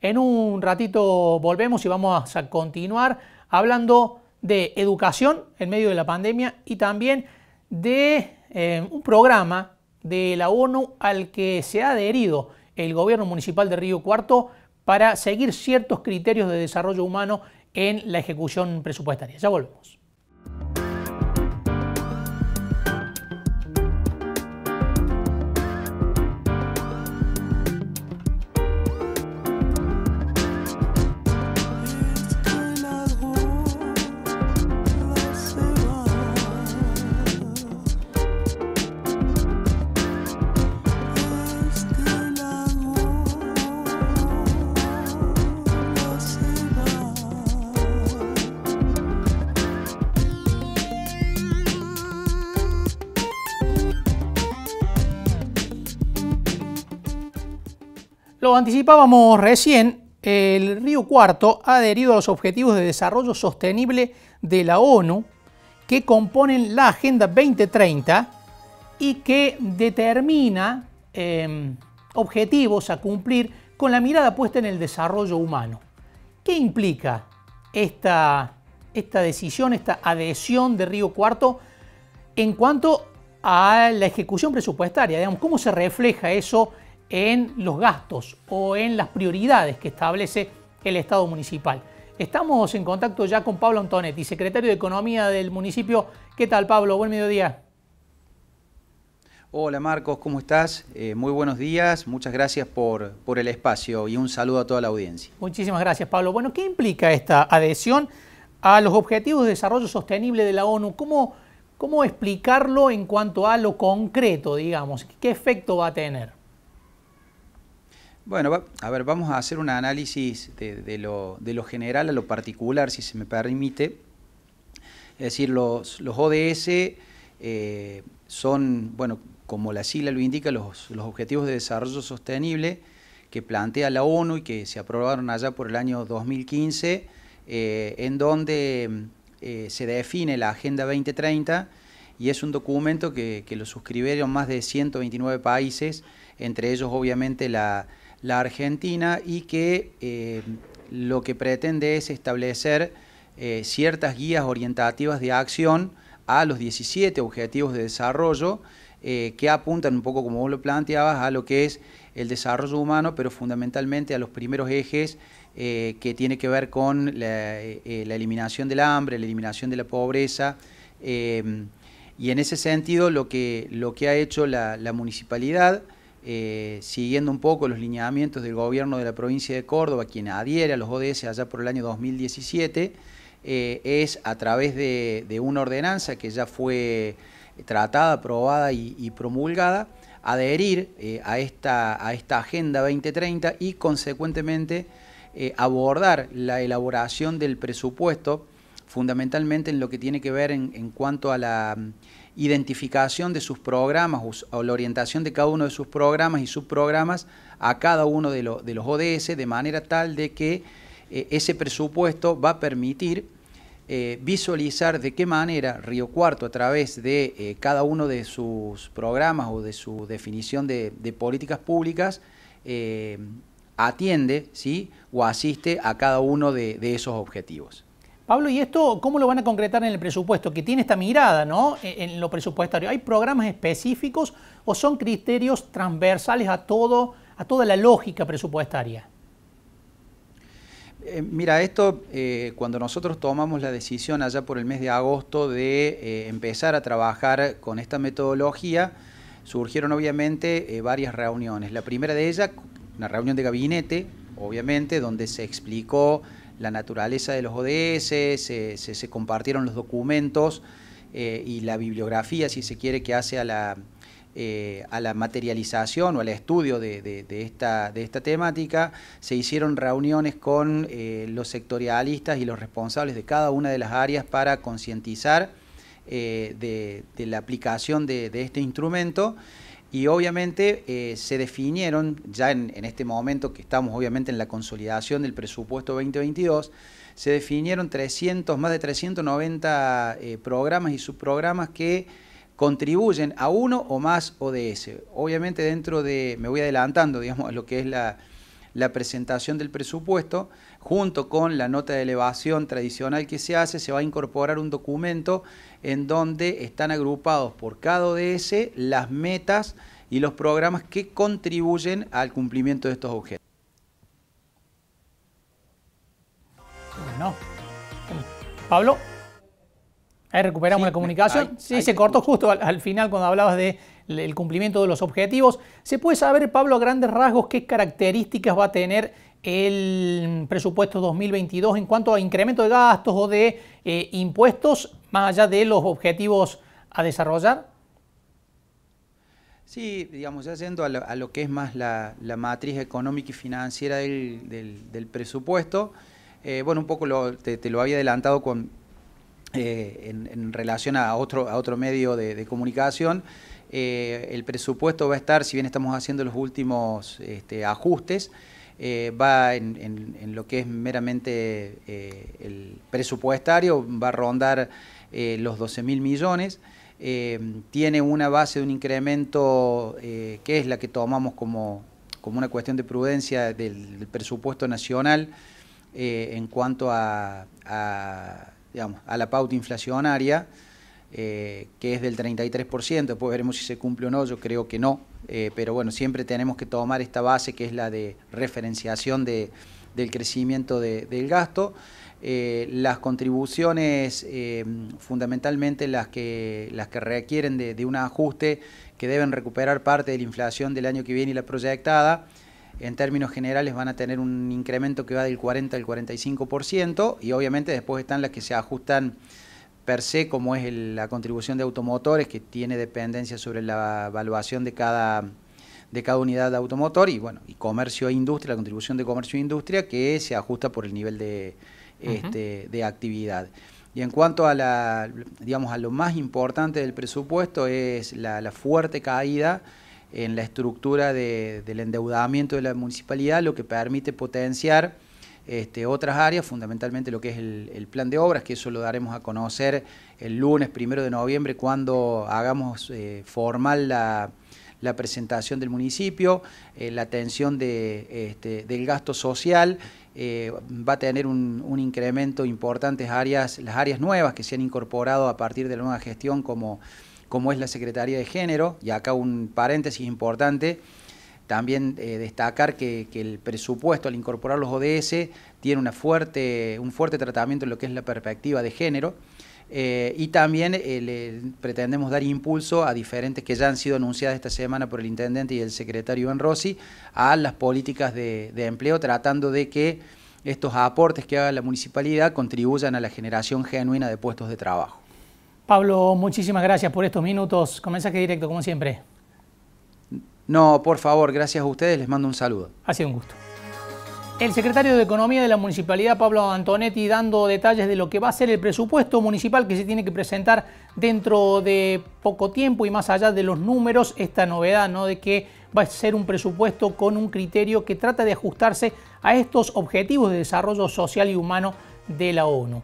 En un ratito volvemos y vamos a continuar hablando de educación en medio de la pandemia y también de eh, un programa de la ONU al que se ha adherido el gobierno municipal de Río Cuarto para seguir ciertos criterios de desarrollo humano en la ejecución presupuestaria. Ya volvemos. anticipábamos recién, el Río Cuarto ha adherido a los Objetivos de Desarrollo Sostenible de la ONU que componen la Agenda 2030 y que determina em, objetivos a cumplir con la mirada puesta en el desarrollo humano. ¿Qué implica esta, esta decisión, esta adhesión de Río Cuarto en cuanto a la ejecución presupuestaria? ¿Cómo se refleja eso en los gastos o en las prioridades que establece el Estado municipal. Estamos en contacto ya con Pablo Antonetti, secretario de Economía del municipio. ¿Qué tal, Pablo? Buen mediodía. Hola Marcos, ¿cómo estás? Eh, muy buenos días, muchas gracias por, por el espacio y un saludo a toda la audiencia. Muchísimas gracias Pablo. Bueno, ¿qué implica esta adhesión a los Objetivos de Desarrollo Sostenible de la ONU? cómo explicarlo en cuanto a lo concreto, digamos? ¿Qué efecto va a tener? Bueno, a ver, vamos a hacer un análisis de, lo, general a lo particular, si se me permite. Es decir, los, ODS eh, son, bueno, como la sigla lo indica, los, Objetivos de Desarrollo Sostenible que plantea la ONU y que se aprobaron allá por el año 2015, eh, en donde eh, se define la Agenda 2030 y es un documento que, que lo suscribieron más de 129 países, entre ellos obviamente la, la Argentina y que eh, lo que pretende es establecer eh, ciertas guías orientativas de acción a los 17 objetivos de desarrollo eh, que apuntan un poco como vos lo planteabas a lo que es el desarrollo humano, pero fundamentalmente a los primeros ejes que tiene que ver con la, la, eliminación del hambre, la eliminación de la pobreza. y en ese sentido lo que, lo que ha hecho la, la municipalidad eh, siguiendo un poco los lineamientos del gobierno de la provincia de Córdoba, quien adhiere a los ODS allá por el año 2017, eh, es a través de, una ordenanza que ya fue tratada, aprobada y, promulgada, adherir eh, a, esta, a esta Agenda 2030 y consecuentemente abordar la elaboración del presupuesto fundamentalmente en lo que tiene que ver en, cuanto a la mm, identificación de sus programas o, la orientación de cada uno de sus programas y subprogramas a cada uno de, los ODS, de manera tal de que eh, ese presupuesto va a permitir eh, visualizar de qué manera Río Cuarto, a través de eh, cada uno de sus programas o de su definición de, políticas públicas, atiende ¿sí? o asiste a cada uno de esos objetivos. Pablo, ¿y esto cómo lo van a concretar en el presupuesto? Que tiene esta mirada, ¿no? E-, en, lo presupuestario. ¿Hay programas específicos o son criterios transversales a todo, a toda la lógica presupuestaria? Eh, mira, esto eh, cuando nosotros tomamos la decisión allá por el mes de agosto de eh, empezar a trabajar con esta metodología, surgieron obviamente varias reuniones. La primera de ellas, una reunión de gabinete, obviamente, donde se explicó la naturaleza de los ODS, se, compartieron los documentos eh, y la bibliografía, si se quiere, que hace a la, eh, materialización o al estudio de, esta, de esta temática, se hicieron reuniones con eh, los sectorialistas y los responsables de cada una de las áreas para concientizar de, la aplicación de este instrumento y obviamente eh, se definieron, ya en, este momento que estamos obviamente en la consolidación del presupuesto 2022, se definieron 300, más de 390 eh, programas y subprogramas que contribuyen a uno o más ODS. Obviamente dentro de, me voy adelantando, digamos, a lo que es la presentación del presupuesto, junto con la nota de elevación tradicional que se hace, se va a incorporar un documento en donde están agrupados por cada ODS las metas y los programas que contribuyen al cumplimiento de estos objetivos. Bueno. Pablo, ahí recuperamos la comunicación. sí, se cortó justo al, final cuando hablabas del el cumplimiento de los objetivos. ¿Se puede saber, Pablo, a grandes rasgos qué características va a tener el presupuesto 2022 en cuanto a incremento de gastos o de eh, impuestos, más allá de los objetivos a desarrollar? Sí, digamos, ya yendo a lo, que es más la, matriz económica y financiera del, presupuesto, eh, bueno, un poco te, lo había adelantado con, eh, en, relación a otro, a otro medio de, comunicación. el presupuesto va a estar, si bien estamos haciendo los últimos este, ajustes, eh, va en, lo que es meramente eh, el presupuestario, va a rondar eh, los 12 mil millones. tiene una base de un incremento que es la que tomamos como, una cuestión de prudencia del, presupuesto nacional en cuanto a la pauta inflacionaria. Eh, que es del 33%, después veremos si se cumple o no, yo creo que no, eh, pero bueno, siempre tenemos que tomar esta base que es la de referenciación de, del crecimiento del gasto. Eh, las contribuciones, fundamentalmente las que, las que requieren de, de un ajuste, que deben recuperar parte de la inflación del año que viene y la proyectada, en términos generales van a tener un incremento que va del 40 al 45% y obviamente después están las que se ajustan per se, como es la contribución de automotores, que tiene dependencia sobre la evaluación de cada, de cada unidad de automotor, y bueno, y comercio e industria, la contribución de comercio e industria, que se ajusta por el nivel de, este, actividad. Y en cuanto a la, digamos, a lo más importante del presupuesto es la, fuerte caída en la estructura del endeudamiento de la municipalidad, lo que permite potenciar este, otras áreas, fundamentalmente lo que es el, plan de obras, que eso lo daremos a conocer el lunes primero de noviembre cuando hagamos eh, formal la, presentación del municipio, eh, la atención de, este, del gasto social. Eh, va a tener un, incremento importante áreas, las áreas nuevas que se han incorporado a partir de la nueva gestión como, como es la Secretaría de Género, y acá un paréntesis importante, también eh, destacar que, el presupuesto al incorporar los ODS tiene un fuerte tratamiento en lo que es la perspectiva de género. Eh, y también eh, pretendemos dar impulso a diferentes que ya han sido anunciadas esta semana por el intendente y el secretario Iván Rossi a las políticas de, empleo, tratando de que estos aportes que haga la municipalidad contribuyan a la generación genuina de puestos de trabajo. Pablo, muchísimas gracias por estos minutos. Comenzaje directo, como siempre. No, por favor, gracias a ustedes, les mando un saludo. Ha sido un gusto. El secretario de Economía de la Municipalidad, Pablo Antonetti, dando detalles de lo que va a ser el presupuesto municipal que se tiene que presentar dentro de poco tiempo y más allá de los números, esta novedad ¿no? de que va a ser un presupuesto con un criterio que trata de ajustarse a estos objetivos de desarrollo social y humano de la ONU.